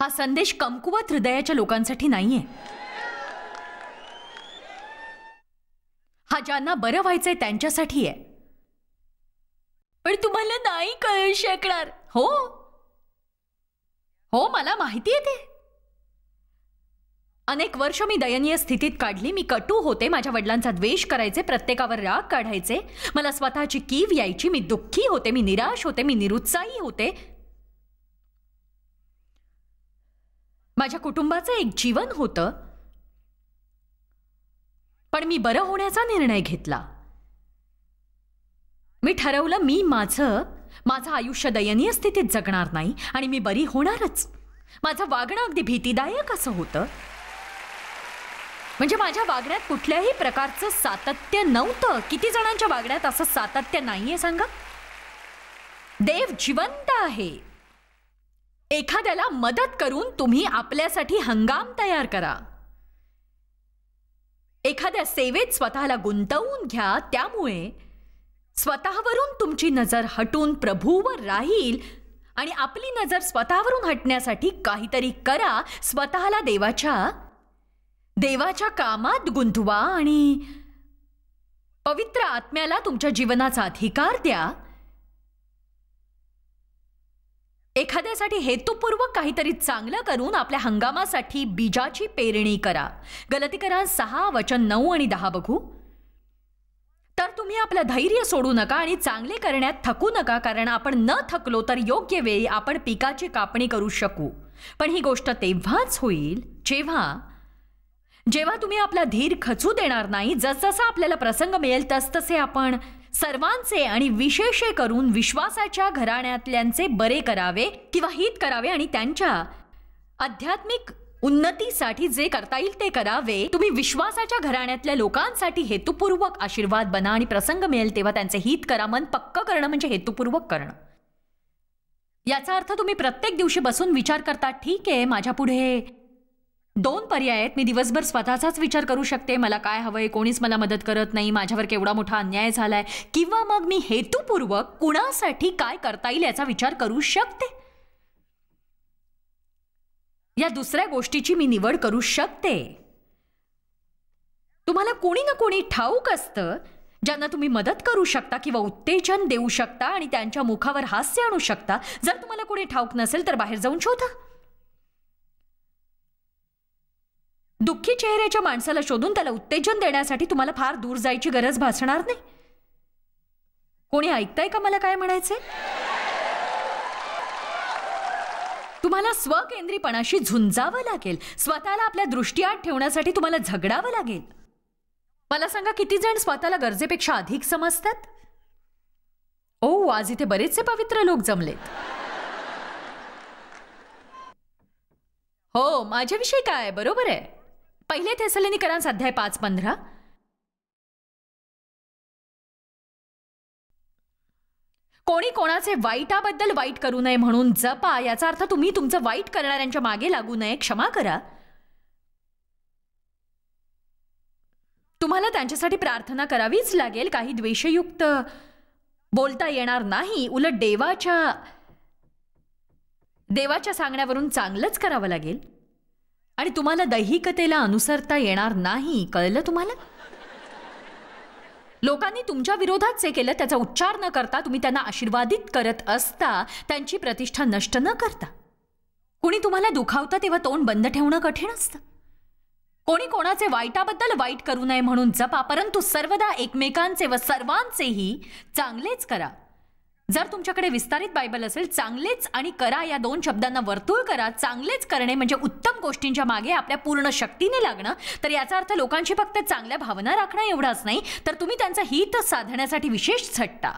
हा संदेश कमकुवत हृदयाच्या लोकांसाठी नाहीये हा ज्यांना बरं व्हायचंय त्यांच्यासाठी आहे पण तुम्हाला नाही कळू शकणार हो हो मला माहिती आहे ते अनेक वर्ष मी दयनीय स्थितीत काढली मी कटू होते माझ्या वडिलांचा द्वेष करायचे प्रत्येकावर राग काढायचे मला स्वतःची कीव यायची मी दुःखी होते मी निराश होते मी निरुत्साही होते माझ्या कुटुंबाचं एक जीवन होतं पण मी बरं होण्याचा निर्णय घेतला मी ठरवलं मी माझं माझं आयुष्य दयनीय स्थितीत जगणार नाही आणि मी बरी होणारच माझं वागणं अगदी भीतीदायक असं होतं म्हणजे माझ्या वागण्यात कुठल्याही प्रकारचं सातत्य नव्हतं किती जणांच्या वागण्यात असं सातत्य नाहीये सांगा देव जिवंत आहे एखाद्याला मदत करून तुम्ही आपल्यासाठी हंगाम तयार करा एखाद्या सेवेत स्वतःला गुंतवून घ्या त्यामुळे स्वतःवरून तुमची नजर हटून प्रभूवर राहील आणि आपली नजर स्वतःवरून हटण्यासाठी काहीतरी करा स्वतःला देवाच्या देवाच्या कामात गुंतवा आणि पवित्र आत्म्याला तुमच्या जीवनाचा अधिकार द्या एखाद्यासाठी हेतुपूर्वक काहीतरी चांगलं करून आपल्या हंगामासाठी बीजाची पेरणी करा गलती करा सहा वचन नऊ आणि दहा बघू तर तुम्ही आपलं धैर्य सोडू नका आणि चांगले करण्यात थकू नका कारण आपण न थकलो तर योग्य वेळी आपण पिकाची कापणी करू शकू पण ही गोष्ट तेव्हाच होईल जेव्हा जेव्हा तुम्ही आपला धीर खचू देणार नाही जसजसा आपल्याला प्रसंग मिळेल तसतसे आपण सर्वांचे आणि विशेष करून विश्वासाच्या घराण्यातल्यांचे बरे करावे किंवा हित करावे आणि त्यांच्या आध्यात्मिक उन्नतीसाठी जे करता येईल ते करावे तुम्ही विश्वासाच्या घराण्यातल्या लोकांसाठी हेतुपूर्वक आशीर्वाद बना आणि प्रसंग मिळेल तेव्हा त्यांचे हित करा मन पक्क करणं म्हणजे हेतुपूर्वक करणं याचा अर्थ तुम्ही प्रत्येक दिवशी बसून विचार करता ठीक आहे माझ्या पुढे दोन पर्याय आहेत मी दिवसभर स्वतःचाच विचार करू शकते मला काय हवंय कोणीच मला मदत करत नाही माझ्यावर केवढा मोठा अन्याय झालाय किंवा मग मी हेतूपूर्वक कुणासाठी काय करता येईल याचा विचार करू शकते या दुसऱ्या गोष्टीची मी निवड करू शकते तुम्हाला कोणी ना कोणी ठाऊक असतं ज्यांना तुम्ही मदत करू शकता किंवा उत्तेजन देऊ शकता आणि त्यांच्या मुखावर हास्य आणू शकता जर तुम्हाला कोणी ठाऊक नसेल तर बाहेर जाऊन शोधा दुःखी चेहऱ्याच्या माणसाला शोधून त्याला उत्तेजन देण्यासाठी तुम्हाला फार दूर जायची गरज भासणार नाही कोणी ऐकताय का मला काय म्हणायचे तुम्हाला स्वकेंद्रीपणाशी झुंजावं लागेल स्वतःला आपल्या दृष्टी ठेवण्यासाठी तुम्हाला झगडावं लागेल मला सांगा किती जण स्वतःला गरजेपेक्षा अधिक समजतात ओ आज इथे बरेचसे पवित्र लोक जमलेत हो माझ्याविषयी काय बरोबर आहे पहिले थेसलेनिकरांस अध्याय पाच पंधरा कोणी कोणाचे वाईटाबद्दल वाईट करू नये म्हणून जपा याचा अर्थ तुम्ही तुमचं वाईट करणाऱ्यांच्या मागे लागू नये क्षमा करा तुम्हाला त्यांच्यासाठी प्रार्थना करावीच लागेल काही द्वेषयुक्त बोलता येणार नाही उलट देवाच्या देवाच्या सांगण्यावरून चांगलंच करावं लागेल आणि तुम्हाला दैहिकतेला अनुसरता येणार नाही कळलं तुम्हाला लोकांनी तुमच्या विरोधात जे केलं त्याचा उच्चार न करता तुम्ही त्यांना आशीर्वादित करत असता त्यांची प्रतिष्ठा नष्ट न करता कुणी तुम्हाला दुखावतं तेव्हा तोंड बंद ठेवणं कठीण असतं कोणी कोणाचे वाईटाबद्दल वाईट करू नये म्हणून जपा परंतु सर्वदा एकमेकांचे व सर्वांचेही चांगलेच करा जर तुमच्याकडे विस्तारित बायबल असेल चांगलेच आणि करा या दोन शब्दांना वर्तुळ करा चांगलेच करणे म्हणजे उत्तम गोष्टींच्या मागे आपल्या पूर्ण शक्तीने लागणं तर याचा अर्थ लोकांशी फक्त चांगल्या भावना राखणं एवढाच नाही तर तुम्ही त्यांचं हित साधण्यासाठी विशेष झटता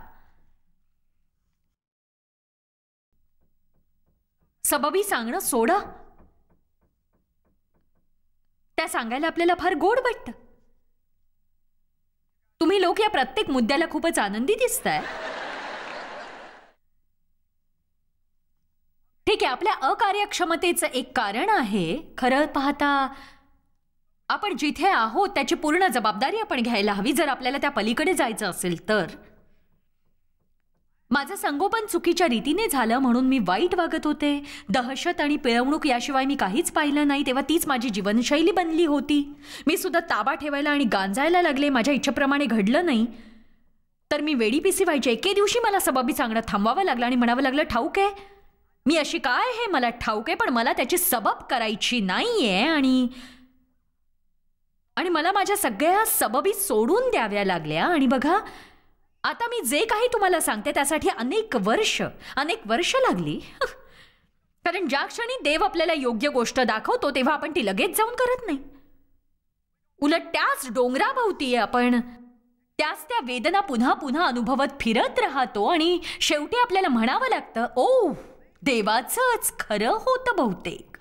सबबी सांगणं सोडा त्या सांगायला आपल्याला फार गोड वाटतं तुम्ही लोक या प्रत्येक मुद्द्याला खूपच आनंदी दिसताय ठीक आहे आपल्या अकार्यक्षमतेचं एक कारण आहे खरं पाहता आपण जिथे आहोत त्याची पूर्ण जबाबदारी आपण घ्यायला हवी जर आपल्याला त्या पलीकडे जायचं असेल तर माझं संगोपन चुकीच्या रीतीने झालं म्हणून मी वाईट वागत होते दहशत आणि पिळवणूक याशिवाय मी काहीच पाहिलं नाही तेव्हा तीच माझी जीवनशैली बनली होती मी सुद्धा ताबा ठेवायला आणि गांजायला लागले माझ्या इच्छेप्रमाणे घडलं नाही तर मी पिसी व्हायचे एके दिवशी मला सबाबी सांगणं थांबवावं लागलं आणि म्हणावं लागलं ठाऊक आहे मी अशी काय हे मला ठाऊक आहे पण मला त्याची सबब करायची नाही आहे आणि आणि मला माझ्या सगळ्या सबबी सोडून द्याव्या लागल्या आणि बघा आता मी जे काही तुम्हाला सांगते त्यासाठी अनेक वर्ष अनेक वर्ष लागली कारण ज्या क्षणी देव आपल्याला योग्य गोष्ट दाखवतो तेव्हा आपण ती लगेच जाऊन करत नाही उलट त्याच डोंगराभोवती आहे आपण त्याच त्या वेदना पुन्हा पुन्हा अनुभवत फिरत राहतो आणि शेवटी आपल्याला म्हणावं लागतं ओ देवाचंच खरं होत बहुतेक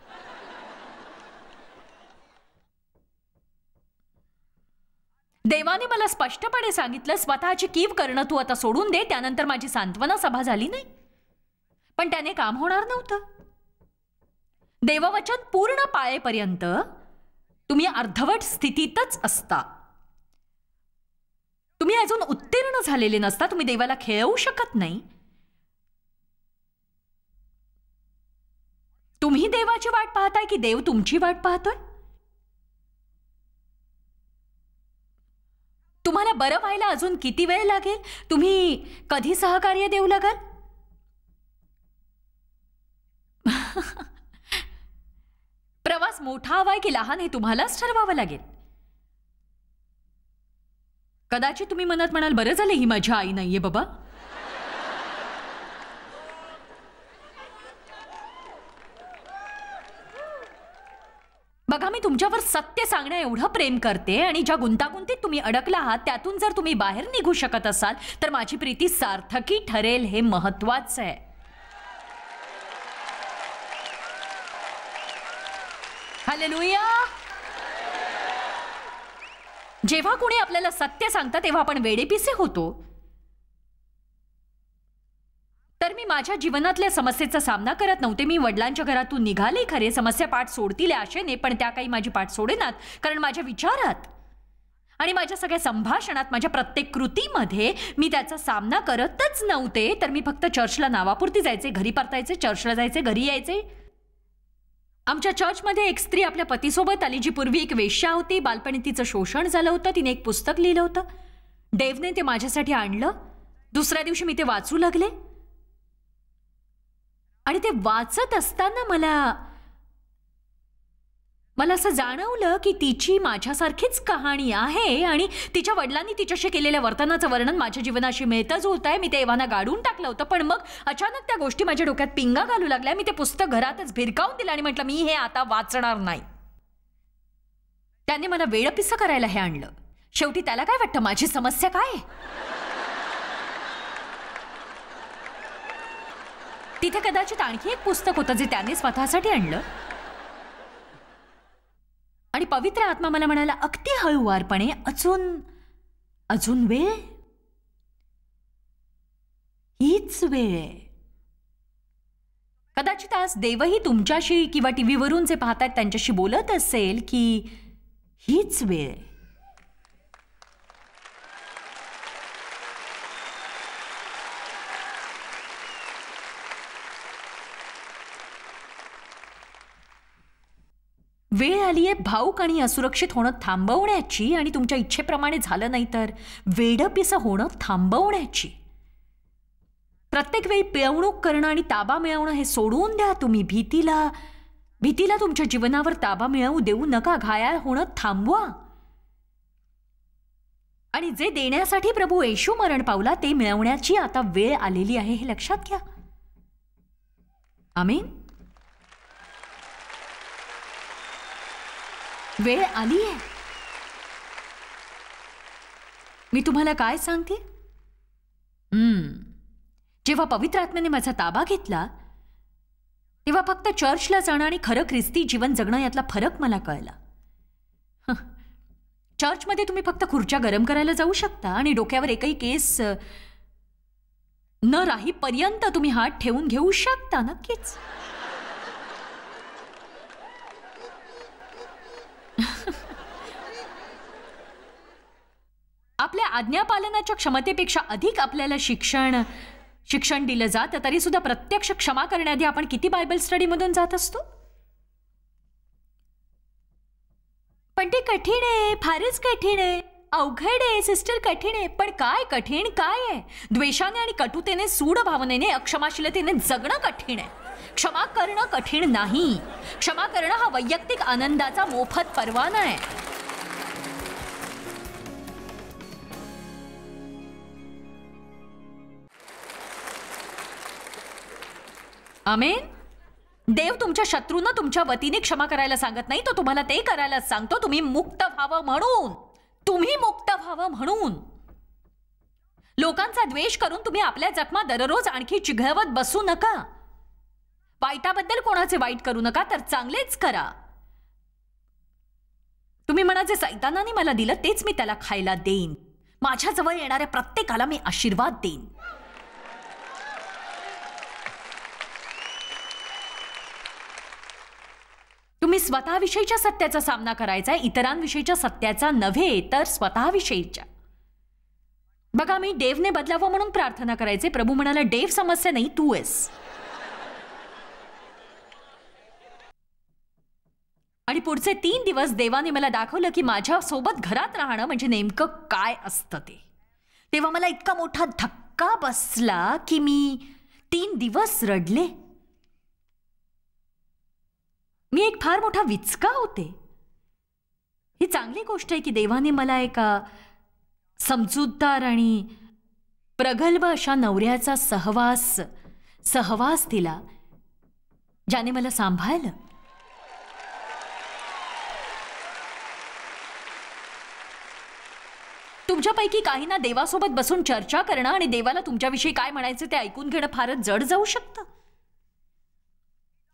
देवाने मला स्पष्टपणे सांगितलं स्वतःची कीव करणं तू आता सोडून दे त्यानंतर माझी सांत्वना सभा झाली नाही पण त्याने काम होणार नव्हतं देववचन पूर्ण पाळेपर्यंत तुम्ही अर्धवट स्थितीतच असता तुम्ही अजून उत्तीर्ण झालेले नसता तुम्ही देवाला खेळवू शकत नाही तुम्ही देवाची वाट पाहताय की देव तुमची वाट पाहतोय तुम्हाला बरं व्हायला अजून किती वेळ लागेल तुम्ही कधी सहकार्य देऊ लागाल प्रवास मोठा हवाय की लहान हे तुम्हालाच ठरवावं लागेल कदाचित तुम्ही मनात म्हणाल बरं झालं ही माझी आई नाहीये बाबा बघा मी तुमच्यावर सत्य सांगण्या एवढं प्रेम करते आणि ज्या गुंतागुंतीत तुम्ही अडकला आहात त्यातून जर तुम्ही बाहेर निघू शकत असाल तर माझी प्रीती सार्थकी ठरेल हे महत्वाचं आहे हॅलेलुया जेव्हा कोणी आपल्याला सत्य सांगतं तेव्हा आपण वेडेपिसे होतो तर मी माझ्या जीवनातल्या समस्येचा सामना करत नव्हते मी वडिलांच्या घरातून निघाले खरे समस्या पाठ सोडतील आशेने पण त्या काही माझी पाठ सोडेनात कारण माझ्या विचारात आणि माझ्या सगळ्या संभाषणात माझ्या प्रत्येक कृतीमध्ये मी त्याचा सामना करतच नव्हते तर मी फक्त चर्चला नावापुरती जायचे घरी परतायचे चर्चला जायचे घरी यायचे आमच्या चर्चमध्ये एक स्त्री आपल्या पतीसोबत आली जी पूर्वी एक वेश्या होती बालपणी तिचं शोषण झालं होतं तिने एक पुस्तक लिहिलं होतं देवने ते माझ्यासाठी आणलं दुसऱ्या दिवशी मी ते वाचू लागले आणि ते वाचत असताना मला मला असं जाणवलं की तिची माझ्यासारखीच कहाणी आहे आणि तिच्या वडिलांनी तिच्याशी केलेल्या वर्तनाचं वर्णन माझ्या जीवनाशी मिळतं जुळत आहे मी ते एव्हाना गाडून टाकलं होतं पण मग अचानक त्या गोष्टी माझ्या डोक्यात पिंगा घालू लागल्या मी ते पुस्तक घरातच भिरकावून दिलं आणि म्हटलं मी हे आता वाचणार नाही त्याने मला वेळपिसं करायला हे आणलं शेवटी त्याला काय वाटतं माझी समस्या काय तिथे कदाचित आणखी एक पुस्तक होतं जे त्याने स्वतःसाठी आणलं आणि पवित्र आत्मा मला म्हणाला अगदी हळूवारपणे अजून अजून वेळ हीच वेळ कदाचित आज देवही तुमच्याशी किंवा टी व्हीवरून जे पाहतायत त्यांच्याशी बोलत असेल की हीच वेळ वेळ आली आहे भाऊक आणि असुरक्षित होणं थांबवण्याची आणि तुमच्या इच्छेप्रमाणे झालं नाही तर वेडपिसं होणं थांबवण्याची प्रत्येक वेळी पिळवणूक करणं आणि ताबा मिळवणं हे सोडून द्या तुम्ही भीतीला भीतीला तुमच्या जीवनावर ताबा मिळवू देऊ नका घायाळ होणं थांबवा आणि जे देण्यासाठी प्रभू येशू मरण पावला ते मिळवण्याची आता वेळ आलेली आहे हे लक्षात घ्या आमीन वेळ आली आहे मी तुम्हाला काय सांगते जेव्हा पवित्र आत्म्याने माझा ताबा घेतला तेव्हा फक्त चर्चला जाणं आणि खरं ख्रिस्ती जीवन जगणं यातला फरक मला कळला चर्चमध्ये तुम्ही फक्त खुर्च्या गरम करायला जाऊ शकता आणि डोक्यावर एकही केस न राही पर्यंत तुम्ही हात ठेवून घेऊ शकता नक्कीच आज्ञापालनाच्या क्षमतेपेक्षा अधिक आपल्याला शिक्षण शिक्षण दिलं जातं सुद्धा प्रत्यक्ष क्षमा करण्याआधी आपण किती बायबल स्टडीमधून जात असतो पण ते कठीण आहे फारच कठीण आहे अवघड आहे सिस्टर कठीण आहे पण काय कठीण काय आहे द्वेषाने आणि कटुतेने सूड भावनेने अक्षमाशीलतेने जगणं कठीण आहे क्षमा करणं कठीण नाही क्षमा करणं हा वैयक्तिक आनंदाचा मोफत परवाना आहे अमेन देव तुमच्या शत्रूंना तुमच्या वतीने क्षमा करायला सांगत नाही तो तुम्हाला ते करायला सांगतो तुम्ही मुक्त व्हावं म्हणून तुम्ही मुक्त व्हावं म्हणून लोकांचा द्वेष करून तुम्ही आपल्या जखमा दररोज आणखी चिघळवत बसू नका वाईटाबद्दल कोणाचे वाईट करू नका तर चांगलेच करा तुम्ही म्हणा जे सैतानाने मला दिलं तेच मी त्याला खायला देईन माझ्याजवळ येणाऱ्या प्रत्येकाला मी आशीर्वाद देईन तुम्ही स्वतःविषयीच्या सत्याचा सामना करायचा आहे इतरांविषयीच्या सत्याचा नव्हे तर स्वतःविषयीच्या बघा मी देवने बदलावं म्हणून प्रार्थना करायचे प्रभू म्हणाला डेव समस्या नाही तू आहेस आणि पुढचे तीन दिवस देवाने मला दाखवलं की माझ्यासोबत घरात राहणं म्हणजे नेमकं काय असतं ते तेव्हा मला इतका मोठा धक्का बसला की मी तीन दिवस रडले मी एक फार मोठा विचका होते ही चांगली गोष्ट आहे की देवाने मला एका समजूतदार आणि प्रगल्भ अशा नवऱ्याचा सहवास सहवास दिला ज्याने मला सांभाळलं तुमच्यापैकी काही ना देवासोबत बसून चर्चा करणं आणि देवाला तुमच्याविषयी काय म्हणायचं ते ऐकून घेणं फारच जड जाऊ शकतं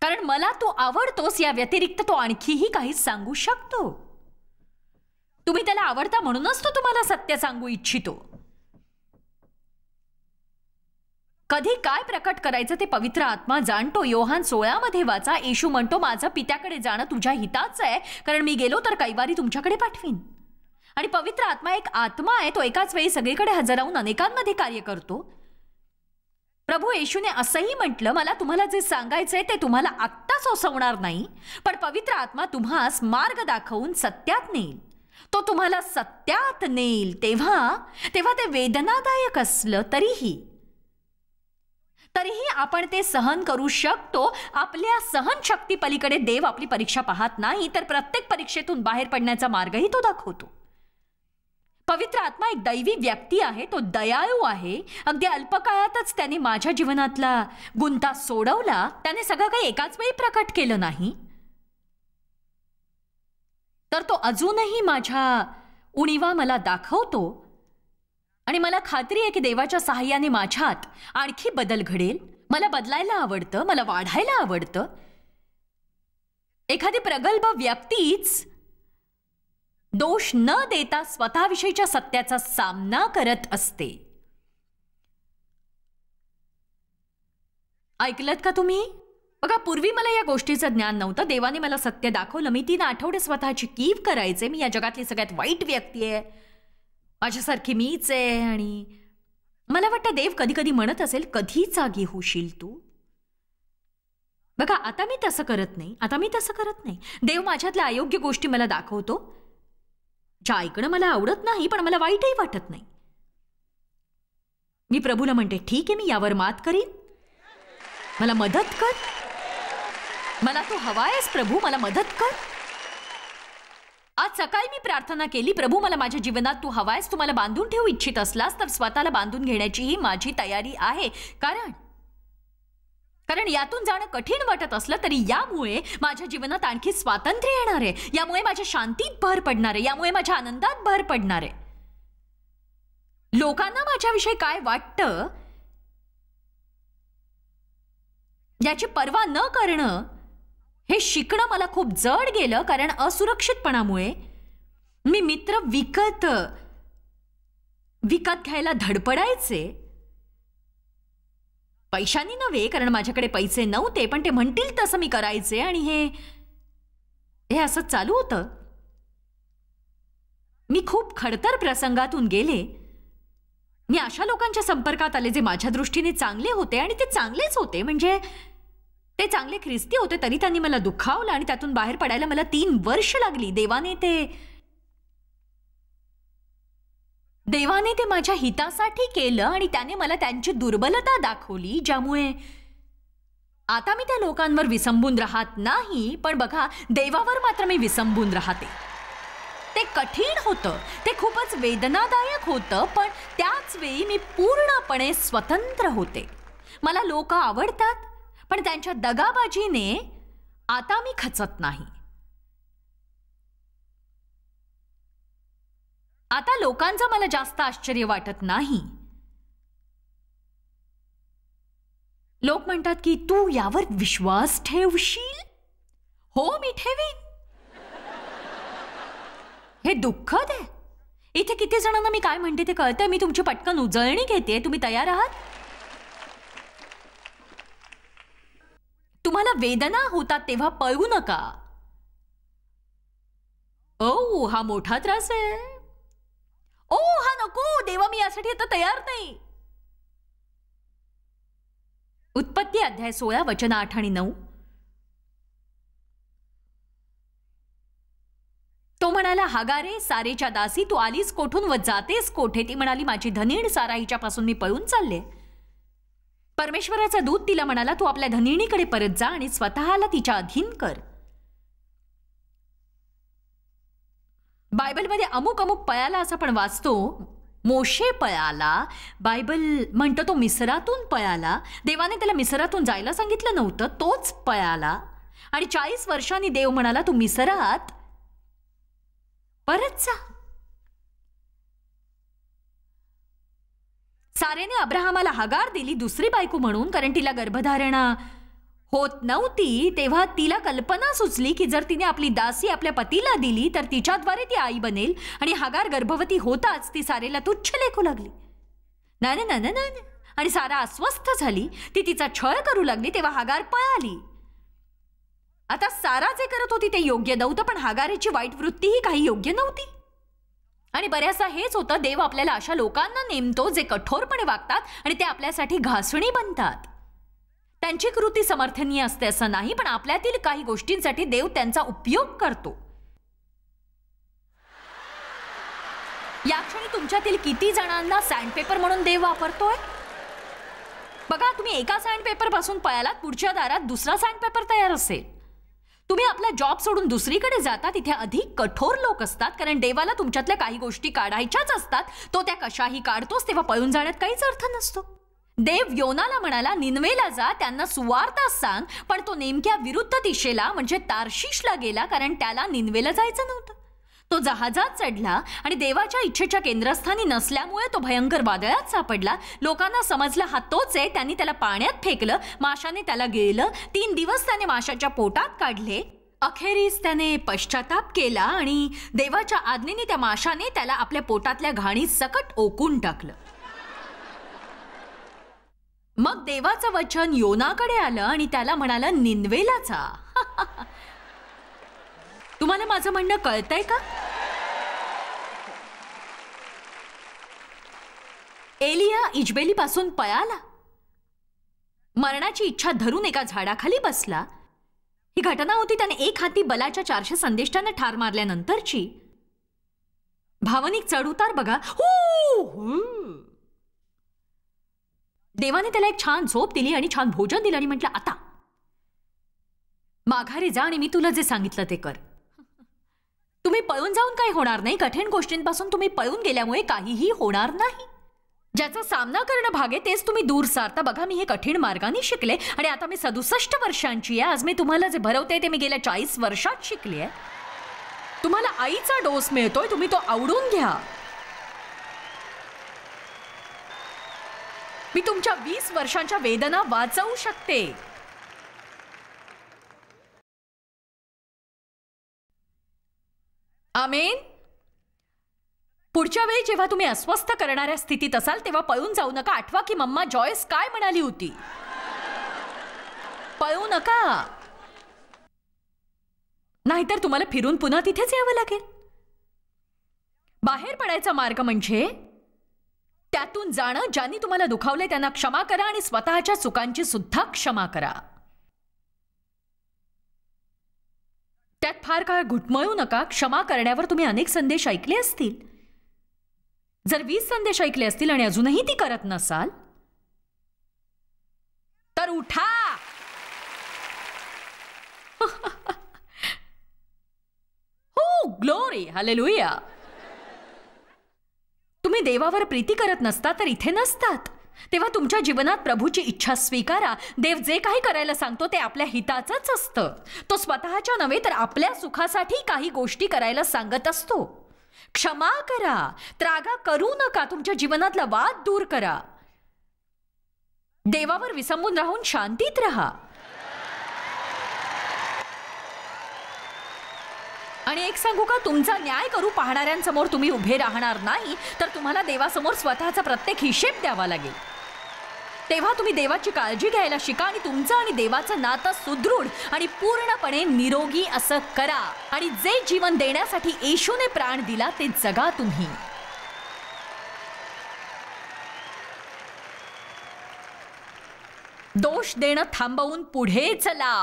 कारण मला तू आवडतोस या व्यतिरिक्त तो आणखीही काही सांगू शकतो तुम्ही त्याला आवडता म्हणूनच तो तुम्हाला सत्य सांगू इच्छितो कधी काय प्रकट करायचं ते पवित्र आत्मा जाणतो योहान मध्ये वाचा येशू म्हणतो माझं पित्याकडे जाणं तुझ्या हिताचं आहे कारण मी गेलो तर कैवारी तुमच्याकडे पाठवीन आणि पवित्र आत्मा एक आत्मा आहे तो एकाच वेळी सगळीकडे हजर राहून अनेकांमध्ये कार्य करतो प्रभू येशूने असंही म्हटलं मला तुम्हाला जे सांगायचं आहे ते तुम्हाला आत्ता सोसवणार नाही पण पवित्र आत्मा तुम्हास मार्ग दाखवून सत्यात नेईल तो तुम्हाला सत्यात नेईल तेव्हा तेव्हा ते वेदनादायक असलं तरीही तरीही आपण ते सहन करू शकतो आपल्या सहनशक्ती पलीकडे देव आपली परीक्षा पाहत नाही तर प्रत्येक परीक्षेतून बाहेर पडण्याचा मार्गही तो दाखवतो पवित्र आत्मा एक दैवी व्यक्ती आहे तो दयाळू आहे अगदी अल्पकाळातच त्याने माझ्या जीवनातला गुंता सोडवला त्याने सगळं काही एकाच वेळी प्रकट केलं नाही तर तो अजूनही माझ्या उणीवा मला दाखवतो आणि मला खात्री आहे की देवाच्या सहाय्याने माझ्यात आणखी बदल घडेल मला बदलायला आवडतं मला वाढायला आवडतं एखादी प्रगल्भ व्यक्तीच दोष न देता स्वतःविषयीच्या सत्याचा सामना करत असते ऐकलत का तुम्ही बघा पूर्वी मला या गोष्टीचं ज्ञान नव्हतं देवाने मला सत्य दाखवलं मी तीन आठवडे स्वतःची कीव करायचे मी या जगातली सगळ्यात वाईट व्यक्ती आहे माझ्यासारखी मीच आहे आणि मला वाटतं देव कधी कधी म्हणत असेल कधी जागी होशील तू बघा आता मी तसं करत नाही आता मी तसं करत नाही देव माझ्यातल्या अयोग्य गोष्टी मला दाखवतो च्या ऐकणं मला आवडत नाही पण मला वाईटही वाटत नाही मी प्रभूला म्हणते ठीक आहे मी यावर मात करीन मला मदत कर मला तू हवायस प्रभू मला मदत कर आज सकाळी मी प्रार्थना केली प्रभू मला माझ्या जीवनात तू हवायस तू मला बांधून ठेवू इच्छित असलास तर स्वतःला बांधून घेण्याचीही माझी तयारी आहे कारण कारण यातून जाणं कठीण वाटत असलं तरी यामुळे माझ्या जीवनात आणखी स्वातंत्र्य येणार आहे यामुळे माझ्या शांतीत भर पडणार आहे यामुळे माझ्या आनंदात भर पडणार आहे लोकांना माझ्याविषयी काय वाटतं याची पर्वा न करणं हे शिकणं मला खूप जड गेलं कारण असुरक्षितपणामुळे मी मित्र विकत विकत घ्यायला धडपडायचे पैशांनी नव्हे कारण माझ्याकडे पैसे नव्हते पण ते म्हणतील तसं मी करायचे आणि हे हे असं चालू होतं मी खूप खडतर प्रसंगातून गेले मी अशा लोकांच्या संपर्कात आले जे माझ्या दृष्टीने चांगले होते आणि ते चांगलेच होते म्हणजे ते चांगले ख्रिस्ती होते तरी त्यांनी मला दुखावलं आणि त्यातून बाहेर पडायला मला तीन वर्ष लागली देवाने ते देवाने ते माझ्या हितासाठी केलं आणि त्याने मला त्यांची दुर्बलता दाखवली ज्यामुळे आता मी त्या लोकांवर विसंबून राहत नाही पण बघा देवावर मात्र मी विसंबून राहते ते कठीण होतं ते खूपच वेदनादायक होतं पण त्याच वेळी मी पूर्णपणे स्वतंत्र होते मला लोक आवडतात पण त्यांच्या दगाबाजीने आता मी खचत नाही आता लोकांचं मला जास्त आश्चर्य वाटत नाही लोक म्हणतात की तू यावर विश्वास ठेवशील हो मी ठेवीन हे दुःखद आहे इथे किती जणांना मी काय म्हणते ते कळतंय मी तुमची पटकन उजळणी घेते तुम्ही तयार आहात तुम्हाला वेदना होतात तेव्हा पळू नका ओ हा मोठा त्रास आहे ओ हा नको देवा मी यासाठी आता तयार नाही उत्पत्ती अध्याय सोळा वचन आठ आणि नऊ तो म्हणाला हागारे सारेच्या दासी तू आलीस कोठून व जातेस कोठे ती म्हणाली माझी धनीण सारा हिच्यापासून मी पळून चालले परमेश्वराचा दूत तिला म्हणाला तू आपल्या धनीणीकडे परत जा आणि स्वतःला तिच्या अधीन कर बायबलमध्ये अमुक अमुक पळाला असं आपण वाचतो मोशे पळाला बायबल म्हणतो तो मिसरातून पळाला देवाने त्याला मिसरातून जायला सांगितलं नव्हतं तोच पळाला आणि चाळीस वर्षांनी देव म्हणाला तू मिसरात परत जा सारेने अब्राहमाला हगार दिली दुसरी बायको म्हणून कारण तिला गर्भधारणा होत नव्हती तेव्हा तिला कल्पना सुचली की जर तिने आपली दासी आपल्या पतीला दिली तर तिच्याद्वारे ती आई बनेल आणि हागार गर्भवती होताच ती सारेला तुच्छ लेखू लागली ना ना ना आणि सारा अस्वस्थ झाली ती तिचा छळ करू लागली तेव्हा हागार पळाली आता सारा जे करत होती ते योग्य नव्हतं पण हागारेची वाईट वृत्तीही काही योग्य नव्हती आणि बऱ्याचदा हेच होतं देव आपल्याला अशा लोकांना नेमतो जे कठोरपणे वागतात आणि ते आपल्यासाठी घासणी बनतात त्यांची कृती समर्थनीय असते असं नाही पण आपल्यातील काही गोष्टींसाठी देव त्यांचा उपयोग करतो या क्षणी तुमच्यातील किती जणांना सँडपेपर म्हणून देव वापरतोय बघा तुम्ही एका सँडपेपर पासून पळालात पुढच्या दारात दुसरा सँडपेपर तयार असेल तुम्ही आपला जॉब सोडून दुसरीकडे जाता तिथे अधिक कठोर लोक असतात कारण देवाला तुमच्यातल्या काही गोष्टी काढायच्याच असतात तो त्या कशाही काढतोस तेव्हा पळून जाण्यात काहीच अर्थ नसतो देव योनाला म्हणाला निनवेला जा त्यांना सुवार्ता सांग पण तो नेमक्या विरुद्ध दिशेला म्हणजे तारशिशला गेला कारण त्याला निनवेला जायचं नव्हतं तो जहाजात चढला आणि देवाच्या इच्छेच्या केंद्रस्थानी नसल्यामुळे तो भयंकर वादळात सापडला लोकांना समजला हा तोच आहे त्यांनी त्याला पाण्यात फेकलं माशाने त्याला गिळलं तीन दिवस त्याने माशाच्या पोटात काढले अखेरीस त्याने पश्चाताप केला आणि देवाच्या आज्ञेने त्या माशाने त्याला आपल्या पोटातल्या घाणी सकट ओकून टाकलं मग देवाचं वचन योनाकडे आलं आणि त्याला म्हणालं निनवेलाचा तुम्हाला माझं म्हणणं कळतंय का एलिया पासून पळाला मरणाची इच्छा धरून एका झाडाखाली बसला ही घटना होती त्याने एक हाती बलाच्या चारशे संदेष्टांना ठार मारल्यानंतरची भावनिक चढउतार बघा हो देवाने त्याला एक छान झोप दिली आणि छान भोजन दिलं आणि म्हटलं आता माघारी जा आणि मी तुला जे सांगितलं ते कर तुम्ही पळून जाऊन काही होणार नाही कठीण गोष्टींपासून तुम्ही पळून गेल्यामुळे काहीही होणार नाही ज्याचा सामना करणं आहे तेच तुम्ही दूर सारता बघा मी हे कठीण मार्गाने शिकले आणि आता मी सदुसष्ट वर्षांची आहे आज मी तुम्हाला जे भरवते ते मी गेल्या चाळीस वर्षात शिकली आहे तुम्हाला आईचा डोस मिळतोय तुम्ही तो आवडून घ्या मी तुमच्या वीस वर्षांच्या वेदना वाचवू शकते आमेन पुढच्या वेळी जेव्हा तुम्ही अस्वस्थ करणाऱ्या स्थितीत असाल तेव्हा पळून जाऊ नका आठवा की मम्मा जॉयस काय म्हणाली होती पळू नका नाहीतर तुम्हाला फिरून पुन्हा तिथेच यावं लागेल बाहेर पडायचा मार्ग म्हणजे त्यातून जाणं ज्यांनी तुम्हाला दुखावले त्यांना क्षमा करा आणि स्वतःच्या चुकांची सुद्धा क्षमा करा त्यात फार काळ घुटमळू नका क्षमा करण्यावर तुम्ही अनेक संदेश ऐकले असतील जर वीस संदेश ऐकले असतील आणि अजूनही ती करत नसाल तर उठा हो ग्लोरी लुया तुम्ही देवावर प्रीती करत नसता तर इथे नसतात तेव्हा तुमच्या जीवनात प्रभूची इच्छा स्वीकारा देव जे काही करायला सांगतो ते आपल्या हिताचंच असतं तो स्वतःच्या नव्हे तर आपल्या सुखासाठी काही गोष्टी करायला सांगत असतो क्षमा करा त्रागा करू नका तुमच्या जीवनातला वाद दूर करा देवावर विसंबून राहून शांतीत राहा आणि एक सांगू का तुमचा न्याय करू पाहणाऱ्यांसमोर तुम्ही उभे राहणार नाही तर तुम्हाला देवासमोर स्वतःचा प्रत्येक हिशेब द्यावा लागेल तेव्हा तुम्ही देवाची काळजी घ्यायला शिका आणि तुमचं आणि देवाचं नातं सुदृढ आणि पूर्णपणे निरोगी असं करा आणि जे जीवन देण्यासाठी येशूने प्राण दिला ते जगा तुम्ही दोष देणं थांबवून पुढे चला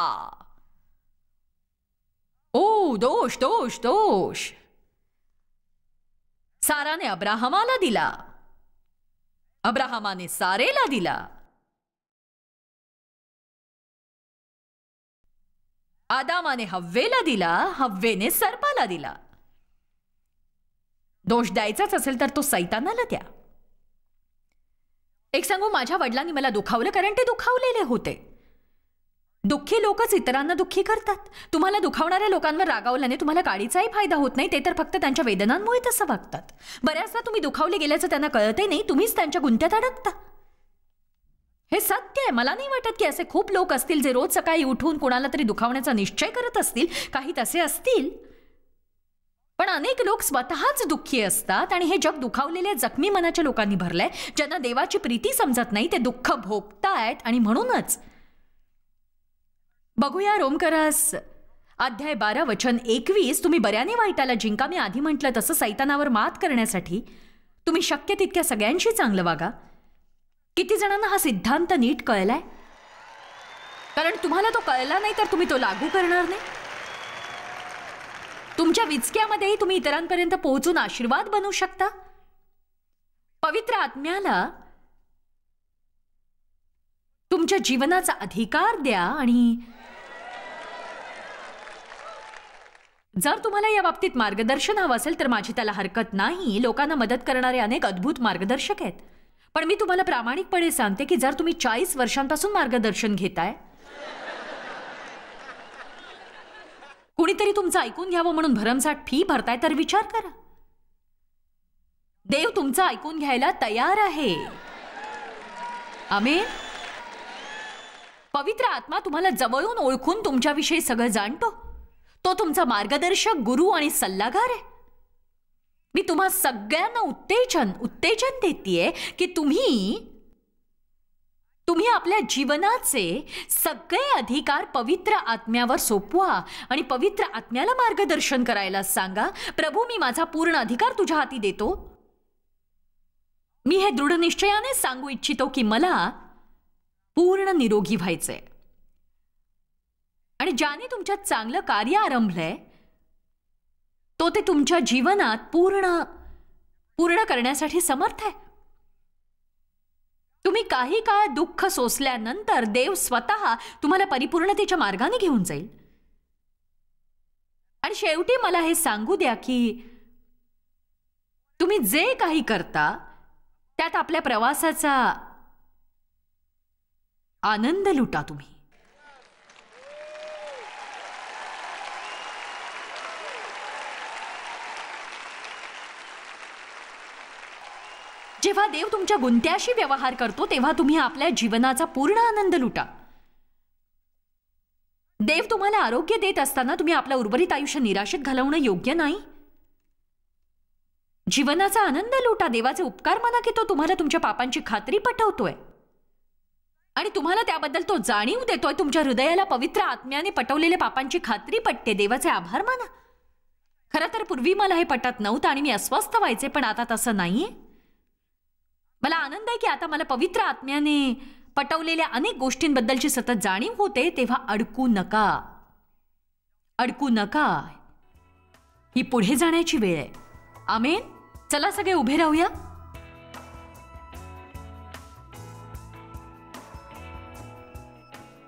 ओ दोष दोष दोष साराने अब्राहमाला दिला अब्राहमाने सारेला दिला आदामाने हव्वेला दिला हव्वेने सर्पाला दिला दोष द्यायचाच असेल तर तो सैतानाला द्या एक सांगू माझ्या वडिलांनी मला दुखावलं कारण ते दुखावलेले होते दुःखी लोकच इतरांना दुःखी करतात तुम्हाला दुखावणाऱ्या लोकांवर रागावल्याने तुम्हाला गाडीचाही फायदा होत नाही ते तर फक्त त्यांच्या वेदनांमुळे तसं वागतात बऱ्याचदा तुम्ही दुखावले गेल्याचं त्यांना कळतही नाही तुम्हीच त्यांच्या गुंत्यात अडकता हे सत्य आहे मला नाही वाटत की असे खूप लोक असतील जे रोज सकाळी उठून कुणाला तरी दुखावण्याचा निश्चय करत असतील काही तसे असतील पण अनेक लोक स्वतःच दुःखी असतात आणि हे जग दुखावलेल्या जखमी मनाच्या लोकांनी भरलंय ज्यांना देवाची प्रीती समजत नाही ते दुःख भोगतायत आणि म्हणूनच बघूया रोमकरास अध्याय बारा वचन एकवीस तुम्ही बऱ्याने वाईटाला जिंका मी आधी म्हटलं तसं सैतानावर मात करण्यासाठी तुम्ही शक्य तितक्या सगळ्यांशी चांगलं वागा किती जणांना हा सिद्धांत नीट कळलाय कारण तुम्हाला तो कळला नाही तर तुम्ही तो लागू करणार नाही तुमच्या विचक्यामध्येही तुम्ही इतरांपर्यंत पोहोचून आशीर्वाद बनवू शकता पवित्र आत्म्याला तुमच्या जीवनाचा अधिकार द्या आणि जर तुम्हाला या बाबतीत मार्गदर्शन हवं असेल तर माझी त्याला हरकत नाही लोकांना मदत करणारे अनेक अद्भुत मार्गदर्शक आहेत पण मी तुम्हाला प्रामाणिकपणे सांगते की जर तुम्ही चाळीस वर्षांपासून मार्गदर्शन घेताय कुणीतरी तुमचं ऐकून घ्यावं म्हणून भरमसाठ फी भरताय तर विचार करा देव तुमचं ऐकून घ्यायला तयार आहे आम्ही पवित्र आत्मा तुम्हाला जवळून ओळखून तुमच्याविषयी सगळं जाणतो तो तुमचा मार्गदर्शक गुरु आणि सल्लागार आहे मी तुम्हा सगळ्यांना उत्तेजन उत्तेजन देते की तुम्ही तुम्ही आपल्या जीवनाचे सगळे अधिकार पवित्र आत्म्यावर सोपवा आणि पवित्र आत्म्याला मार्गदर्शन करायला सांगा प्रभू मी माझा पूर्ण अधिकार तुझ्या हाती देतो मी हे दृढनिश्चयाने सांगू इच्छितो की मला पूर्ण निरोगी व्हायचंय आणि ज्याने तुमच्यात चांगलं कार्य आरंभलंय तो ते तुमच्या जीवनात पूर्ण पूर्ण करण्यासाठी समर्थ आहे तुम्ही काही काळ दुःख सोसल्यानंतर देव स्वतः तुम्हाला परिपूर्णतेच्या मार्गाने घेऊन जाईल आणि शेवटी मला हे सांगू द्या की तुम्ही जे काही करता त्यात आपल्या प्रवासाचा आनंद लुटा तुम्ही जेव्हा देव तुमच्या गुंत्याशी व्यवहार करतो तेव्हा तुम्ही आपल्या जीवनाचा पूर्ण आनंद लुटा देव तुम्हाला आरोग्य देत असताना तुम्ही आपलं उर्वरित आयुष्य निराशेत घालवणं योग्य नाही जीवनाचा आनंद लुटा देवाचे उपकार म्हणा की तो तुम्हाला तुमच्या पापांची खात्री पटवतोय आणि तुम्हाला त्याबद्दल तो जाणीव देतोय तुमच्या हृदयाला पवित्र आत्म्याने पटवलेल्या पापांची खात्री पटते देवाचे आभार माना खरं तर पूर्वी मला हे पटत नव्हतं आणि मी अस्वस्थ व्हायचे पण आता तसं नाहीये मला आनंद आहे की आता मला पवित्र आत्म्याने पटवलेल्या अनेक गोष्टींबद्दलची सतत जाणीव होते तेव्हा अडकू नका अडकू नका ही पुढे जाण्याची वेळ आहे आमेन चला सगळे उभे राहूया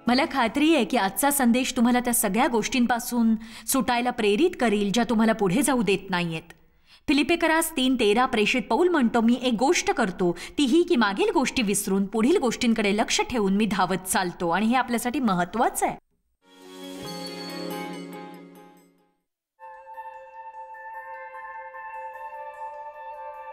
मला खात्री आहे की आजचा संदेश तुम्हाला त्या सगळ्या गोष्टींपासून सुटायला प्रेरित करेल ज्या तुम्हाला पुढे जाऊ देत नाहीयेत फिलिपेकरास तीन तेरा प्रेषित पौल म्हणतो मी एक गोष्ट करतो ती ही की मागील गोष्टी विसरून पुढील गोष्टींकडे लक्ष ठेवून मी धावत चालतो आणि हे आपल्यासाठी महत्त्वाचं आहे